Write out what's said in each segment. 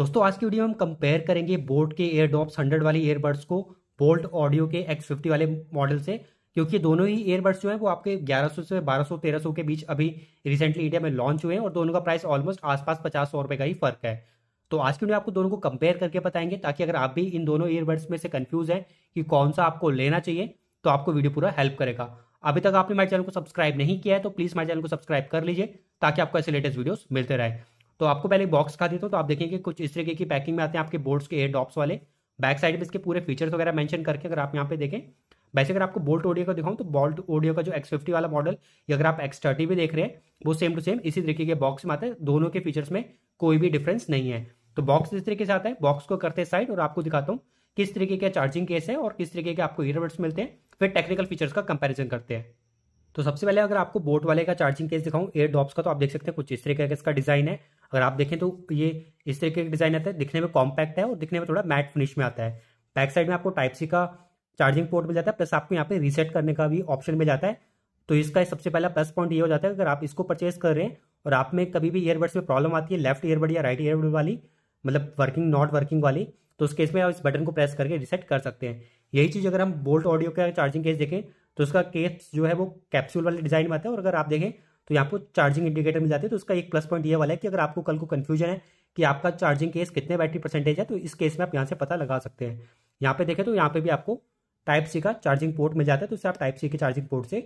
दोस्तों आज की वीडियो में हम कंपेयर करेंगे बोट के एयरडॉप्स हंड्रेड वाली एयरबड्स को बोल्ट ऑडियो के एक्स फिफ्टी वाले मॉडल से क्योंकि दोनों ही ईयरबड्स जो हैं वो आपके 1100 से 1200 1300 के बीच अभी रिसेंटली इंडिया में लॉन्च हुए हैं और दोनों का प्राइस ऑलमोस्ट आसपास पचास सौ रुपए का ही फर्क है तो आज की वीडियो आपको दोनों को कंपेयर करके बताएंगे ताकि अगर आप भी इन दोनों ईयरबड्स में से कन्फ्यूज हैं कि कौन सा आपको लेना चाहिए तो आपको वीडियो पूरा हेल्प करेगा अभी तक आपने हमारे चैनल को सब्सक्राइब नहीं किया है तो प्लीज़ हमारे चैनल को सब्सक्राइब कर लीजिए ताकि आपको ऐसे लेटेस्ट वीडियोस मिलते रहे तो आपको पहले बॉक्स खा देता हूँ तो आप देखेंगे कुछ इस तरीके की पैकिंग में आते हैं आपके बोर्ड्स के एयर ड्रॉप्स वाले बैक साइड में इसके पूरे फीचर्स वगैरह मेंशन करके अगर आप यहाँ पे देखें वैसे अगर आपको बोल्ट ऑडियो का दिखाऊं तो बोल्ट ऑडियो का जो एक्स फिफ्टी वाला मॉडल या अगर आप एक्स थर्टी भी देख रहे हैं वो सेम टू सेम इसी तरीके के बॉक्स में आते हैं दोनों के फीचर्स में कोई भी डिफरेंस नहीं है तो बॉक्स इस तरीके से आता है बॉक्स को करते हैं साइड और आपको दिखाता हूँ किस तरीके के चार्जिंग केस है और किस तरीके के आपको ईयरबड्स मिलते हैं फिर टेक्निकल फीचर्स का कंपेरिजन करते हैं तो सबसे पहले अगर आपको बोट वाले का चार्जिंग केस दिखाऊं एयर ड्रॉप्स का तो आप देख सकते हैं कुछ इस तरीके का इसका डिजाइन है अगर आप देखें तो ये इस तरीके का डिज़ाइन आता है दिखने में कॉम्पैक्ट है और दिखने में थोड़ा मैट फिनिश में आता है बैक साइड में आपको टाइप सी का चार्जिंग पोर्ट मिल जाता है प्लस आपको यहाँ पे रीसेट करने का भी ऑप्शन मिल जाता है तो इसका सबसे पहला प्लस पॉइंट ये हो जाता है अगर आप इसको परचेज कर रहे हैं और आप में कभी भी ईयरबड्स में प्रॉब्लम आती है लेफ्ट ईयरबड या राइट ईयरबड वाली मतलब वर्किंग नॉट वर्किंग वाली तो उस केस में आप इस बटन को प्रेस करके रिसेट कर सकते हैं यही चीज़ अगर हम बोल्ट ऑडियो का चार्जिंग केस देखें तो उसका केस जो है वो कैप्सूल वाले डिज़ाइन में आता है और अगर आप देखें तो यहाँ पर चार्जिंग इंडिकेटर मिल जाते हैं तो उसका एक प्लस पॉइंट ये वाला है कि अगर आपको कल को कन्फ्यूजन है कि आपका चार्जिंग केस कितने बैटरी परसेंटेज है तो इस केस में आप यहाँ से पता लगा सकते हैं यहाँ पे देखें तो यहाँ पे भी आपको टाइप सी का चार्जिंग पोर्ट मिल जाता है तो उससे आप टाइप सी के चार्जिंग पोर्ट से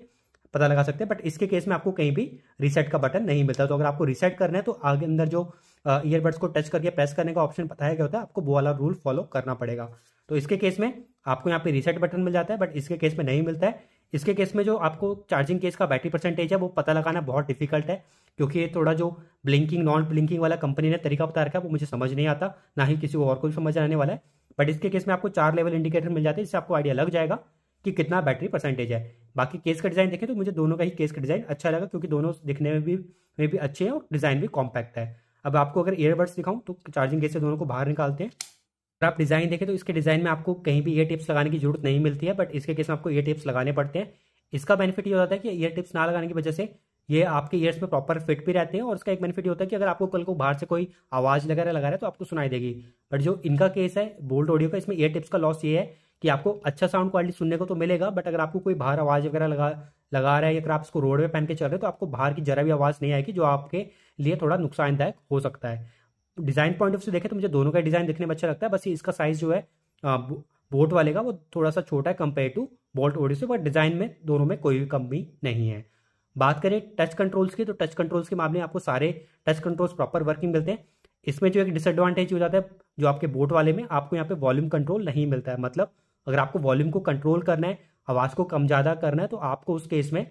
पता लगा सकते हैं बट इसके केस में आपको कहीं भी रीसेट का बटन नहीं मिलता तो अगर आपको रीसेट करना है तो आगे अंदर जो ईयरबड्स को टच करके प्रेस करने का ऑप्शन बताया गया होता है आपको वो वाला रूल फॉलो करना पड़ेगा तो इसके केस में आपको यहाँ पे रीसेट बटन मिल जाता है बट इसके केस में नहीं मिलता है इसके केस में जो आपको चार्जिंग केस का बैटरी परसेंटेज है वो पता लगाना बहुत डिफिकल्ट है क्योंकि ये थोड़ा जो ब्लिंकिंग नॉन ब्लिंकिंग वाला कंपनी ने तरीका बता रखा है वो मुझे समझ नहीं आता ना ही किसी और को भी समझ आने वाला है बट इसके केस में आपको चार लेवल इंडिकेटर मिल जाते हैं जिससे आपको आइडिया लग जाएगा कि कितना बैटरी परसेंटेज है बाकी केस का डिज़ाइन देखें तो मुझे दोनों का ही केस का डिज़ाइन अच्छा लगा क्योंकि दोनों दिखने में भी में भी अच्छे हैं और डिज़ाइन भी कॉम्पैक्ट है अब आपको अगर ईयरबड्स दिखाऊं तो चार्जिंग केस से दोनों को बाहर निकालते हैं अगर आप डिज़ाइन देखें तो इसके डिज़ाइन में आपको कहीं भी ईयर टिप्स लगाने की जरूरत नहीं मिलती है बट इसके केस में आपको ईयर टिप्स लगाने पड़ते हैं इसका बेनिफिट ये होता है कि ईयर टिप्स ना लगाने की वजह से ये आपके ईयर्स में प्रॉपर फिट भी रहते हैं और इसका एक बेनिफिट ये होता है कि अगर आपको कल को बाहर से कोई आवाज़ वगैरह लगा रहा है तो आपको सुनाई देगी बट जो इनका केस है बोल्ट ऑडियो का इसमें ईयर टिप्स का लॉस ये है कि आपको अच्छा साउंड क्वालिटी सुनने को तो मिलेगा बट अगर आपको कोई बाहर आवाज़ वगैरह लगा लगा रहा है या अगर आप इसको रोड पे पहन के चल रहे हो तो आपको बाहर की जरा भी आवाज़ नहीं आएगी जो आपके लिए थोड़ा नुकसानदायक हो सकता है डिज़ाइन पॉइंट ऑफ व्यू देखें तो मुझे दोनों का डिज़ाइन देखने में अच्छा लगता है बस इसका साइज़ जो है बोट वाले का वो थोड़ा सा छोटा है कंपेयर टू बोल्ट ओडी से बट डिज़ाइन में दोनों में कोई भी कमी नहीं है बात करें टच कंट्रोल्स की तो टच कंट्रोल्स के मामले में आपको सारे टच कंट्रोल्स प्रॉपर वर्किंग मिलते हैं इसमें जो एक डिसएडवांटेज हो जाता है जो आपके बोट वाले में आपको यहाँ पे वॉल्यूम कंट्रोल नहीं मिलता है मतलब अगर आपको वॉल्यूम को कंट्रोल करना है आवाज़ को कम ज़्यादा करना है तो आपको उस केस में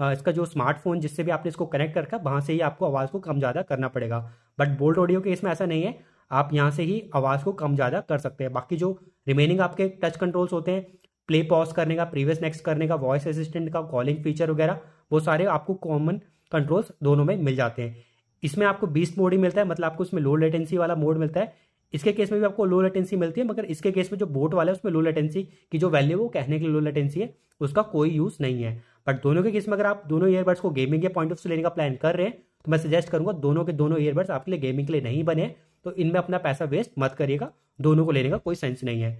इसका जो स्मार्टफोन जिससे भी आपने इसको कनेक्ट कर रखा वहाँ से ही आपको आवाज़ को कम ज़्यादा करना पड़ेगा बट बोल्ट ऑडियो के इसमें ऐसा नहीं है आप यहाँ से ही आवाज़ को कम ज़्यादा कर सकते हैं बाकी जो रिमेनिंग आपके टच कंट्रोल्स होते हैं प्ले पॉज करने का प्रीवियस नेक्स्ट करने का वॉइस असिस्टेंट का कॉलिंग फीचर वगैरह वो सारे आपको कॉमन कंट्रोल्स दोनों में मिल जाते हैं इसमें आपको बीस मोड ही मिलता है मतलब आपको इसमें लो लेटेंसी वाला मोड मिलता है इसके केस में भी आपको लो लेटेंसी मिलती है मगर इसके केस में जो बोट वाला है उसमें लो लेटेंसी की जो वैल्यू है वो कहने के लिए लो लेटेंसी है उसका कोई यूज़ नहीं है बट दोनों के केस में अगर आप दोनों ईयरबड्स को गेमिंग के पॉइंट ऑफ से लेने का प्लान कर रहे हैं तो मैं सजेस्ट करूंगा दोनों के दोनों ईयरबड्स आपके लिए गेमिंग के लिए नहीं बने तो इनमें अपना पैसा वेस्ट मत करिएगा दोनों को लेने का कोई सेंस नहीं है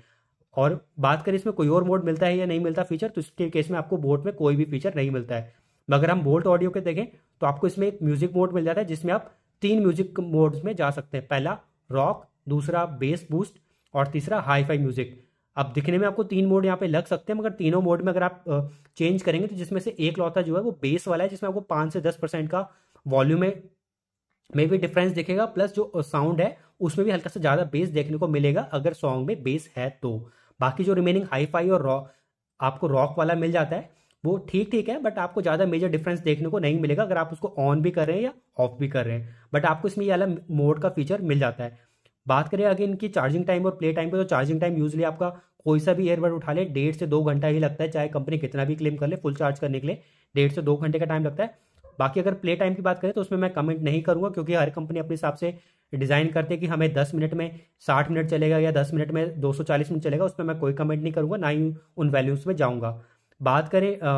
और बात करें इसमें कोई और मोड मिलता है या नहीं मिलता फीचर तो इसके केस में आपको बोट में कोई भी फीचर नहीं मिलता है मगर हम बोल्ट ऑडियो के देखें तो आपको इसमें एक म्यूजिक मोड मिल जाता है जिसमें आप तीन म्यूजिक मोड्स में जा सकते हैं पहला रॉक दूसरा बेस बूस्ट और तीसरा हाई फाई म्यूजिक अब दिखने में आपको तीन मोड यहाँ पे लग सकते हैं मगर तीनों मोड में अगर आप चेंज करेंगे तो जिसमें से एक लौता जो है वो बेस वाला है जिसमें आपको पाँच से दस परसेंट का वॉल्यूम है में भी डिफरेंस दिखेगा प्लस जो साउंड है उसमें भी हल्का सा ज़्यादा बेस देखने को मिलेगा अगर सॉन्ग में बेस है तो बाकी जो रिमेनिंग हाई फाई और रॉक आपको रॉक वाला मिल जाता है वो ठीक ठीक है बट आपको ज़्यादा मेजर डिफरेंस देखने को नहीं मिलेगा अगर आप उसको ऑन भी कर रहे हैं या ऑफ भी कर रहे हैं बट आपको इसमें ये अलग मोड का फीचर मिल जाता है बात करें अगर इनकी चार्जिंग टाइम और प्ले टाइम पर तो चार्जिंग टाइम यूजली आपका कोई सा भी एयरबड उठा ले डेढ़ से दो घंटा ही लगता है चाहे कंपनी कितना भी क्लेम कर ले फुल चार्ज करने के लिए डेढ़ से दो घंटे का टाइम लगता है बाकी अगर प्ले टाइम की बात करें तो उसमें मैं कमेंट नहीं करूंगा क्योंकि हर कंपनी अपने हिसाब से डिज़ाइन करते हैं कि हमें 10 मिनट में 60 मिनट चलेगा या 10 मिनट में 240 मिनट चलेगा उसमें मैं कोई कमेंट नहीं करूंगा ना ही उन वैल्यूज में जाऊंगा बात करें आ,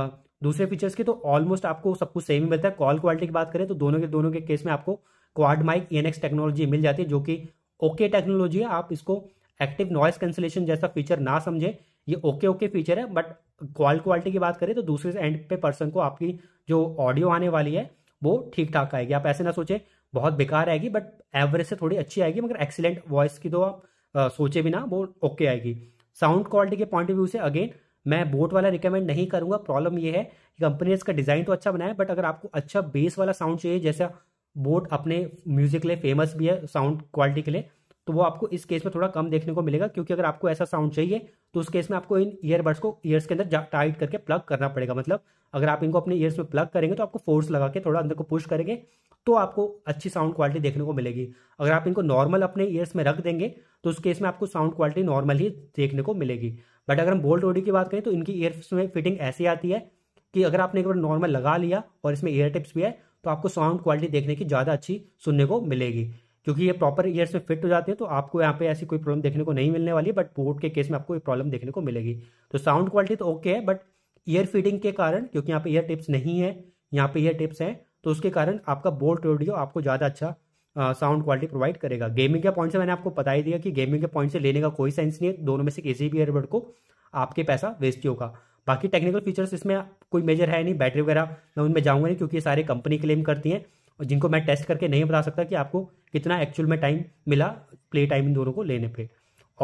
दूसरे फीचर्स की तो ऑलमोस्ट आपको सब कुछ सेम ही मिलता है कॉल क्वालिटी की बात करें तो दोनों के दोनों के केस में आपको क्वाड माइक एन टेक्नोलॉजी मिल जाती है जो कि ओके टेक्नोलॉजी है आप इसको एक्टिव नॉइस कैंसिलेशन जैसा फीचर ना समझें ये ओके ओके फीचर है बट कॉल क्वालिटी की बात करें तो दूसरे एंड पे पर्सन को आपकी जो ऑडियो आने वाली है वो ठीक ठाक आएगी आप ऐसे ना सोचें बहुत बेकार आएगी बट एवरेज से थोड़ी अच्छी आएगी मगर एक्सीलेंट वॉइस की तो आप आ, सोचे भी ना वो ओके आएगी साउंड क्वालिटी के पॉइंट ऑफ व्यू से अगेन मैं बोट वाला रिकमेंड नहीं करूंगा प्रॉब्लम ये है कि कंपनी ने इसका डिज़ाइन तो अच्छा बनाया बट अगर आपको अच्छा बेस वाला साउंड चाहिए जैसा बोट अपने म्यूजिक के लिए फेमस भी है साउंड क्वालिटी के लिए तो वो आपको इस केस में थोड़ा कम देखने को मिलेगा क्योंकि अगर आपको ऐसा साउंड चाहिए तो उस केस में आपको इन ईयरबड्स को ईयर्स के अंदर टाइट करके प्लग करना पड़ेगा मतलब अगर आप इनको अपने ईयर्स में प्लग करेंगे तो आपको फोर्स लगा के थोड़ा अंदर को पुश करेंगे तो आपको अच्छी साउंड क्वालिटी देखने को मिलेगी अगर आप इनको नॉर्मल अपने ईयर्स में रख देंगे तो उस केस में आपको साउंड क्वालिटी नॉर्मल ही देखने को मिलेगी बट अगर हम बोल्ट ओडी की बात करें तो इनकी ईयर्स में फिटिंग ऐसी आती है कि अगर आपने एक बार नॉर्मल लगा लिया और इसमें ईयर टिप्स भी है तो आपको साउंड क्वालिटी देखने की ज़्यादा अच्छी सुनने को मिलेगी क्योंकि ये प्रॉपर ईयर्स में फिट हो जाते हैं तो आपको यहाँ पे ऐसी कोई प्रॉब्लम देखने को नहीं मिलने वाली बट पोर्ट के केस में आपको ये प्रॉब्लम देखने को मिलेगी तो साउंड क्वालिटी तो ओके है बट ईयर फिटिंग के कारण क्योंकि यहाँ पे ईयर टिप्स नहीं है यहाँ पे ईयर टिप्स हैं तो उसके कारण आपका बोल्ट ऑडियो आपको ज़्यादा अच्छा साउंड क्वालिटी प्रोवाइड करेगा गेमिंग के पॉइंट से मैंने आपको बता ही दिया कि गेमिंग के पॉइंट से लेने का कोई सेंस नहीं है दोनों में से किसी भी ईयरबड को आपके पैसा वेस्ट ही होगा बाकी टेक्निकल फीचर्स इसमें कोई मेजर है नहीं बैटरी वगैरह मैं उनमें जाऊँगा नहीं क्योंकि ये सारे कंपनी क्लेम करती हैं और जिनको मैं टेस्ट करके नहीं बता सकता कि आपको कितना एक्चुअल में टाइम मिला प्ले टाइम इन दोनों को लेने पर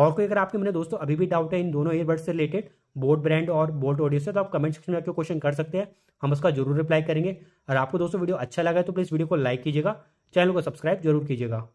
और कोई अगर आपके मैंने दोस्तों अभी भी डाउट है इन दोनों ईयरबड्स से रिलेटेड बोट ब्रांड और बोट ऑडियो से तो आप कमेंट सेक्शन में आपके क्वेश्चन कर सकते हैं हम उसका जरूर रिप्लाई करेंगे और आपको दोस्तों वीडियो अच्छा लगा है तो प्लीज़ वीडियो को लाइक कीजिएगा चैनल को सब्सक्राइब जरूर कीजिएगा